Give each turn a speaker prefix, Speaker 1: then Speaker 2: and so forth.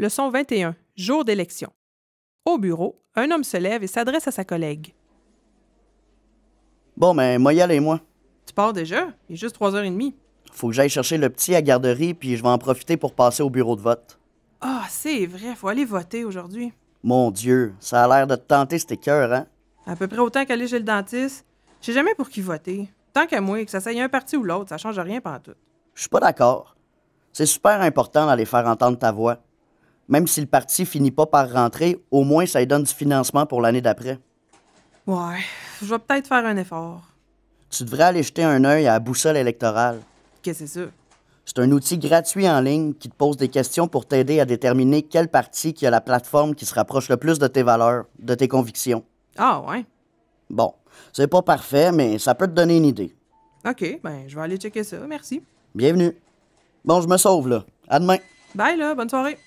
Speaker 1: Leçon 21. Jour d'élection. Au bureau, un homme se lève et s'adresse à sa collègue.
Speaker 2: Bon, mais ben, moi y aller, moi.
Speaker 1: Tu pars déjà? Il est juste heures et demie.
Speaker 2: Faut que j'aille chercher le petit à garderie, puis je vais en profiter pour passer au bureau de vote.
Speaker 1: Ah, c'est vrai, faut aller voter aujourd'hui.
Speaker 2: Mon Dieu, ça a l'air de te tenter, c'était cœur, hein?
Speaker 1: À peu près autant qu'aller chez le dentiste. J'ai jamais pour qui voter. Tant qu'à moi, que ça soit un parti ou l'autre, ça change rien tout.
Speaker 2: Je suis pas d'accord. C'est super important d'aller faire entendre ta voix même si le parti finit pas par rentrer, au moins ça lui donne du financement pour l'année d'après.
Speaker 3: Ouais, je vais peut-être faire un effort.
Speaker 2: Tu devrais aller jeter un œil à la boussole électorale. Qu'est-ce que c'est ça? C'est un outil gratuit en ligne qui te pose des questions pour t'aider à déterminer quel parti qui a la plateforme qui se rapproche le plus de tes valeurs, de tes convictions. Ah ouais? Bon, c'est pas parfait, mais ça peut te donner une idée.
Speaker 1: OK, ben je vais aller checker ça, merci.
Speaker 2: Bienvenue. Bon, je me sauve là. À demain.
Speaker 1: Bye là, bonne soirée.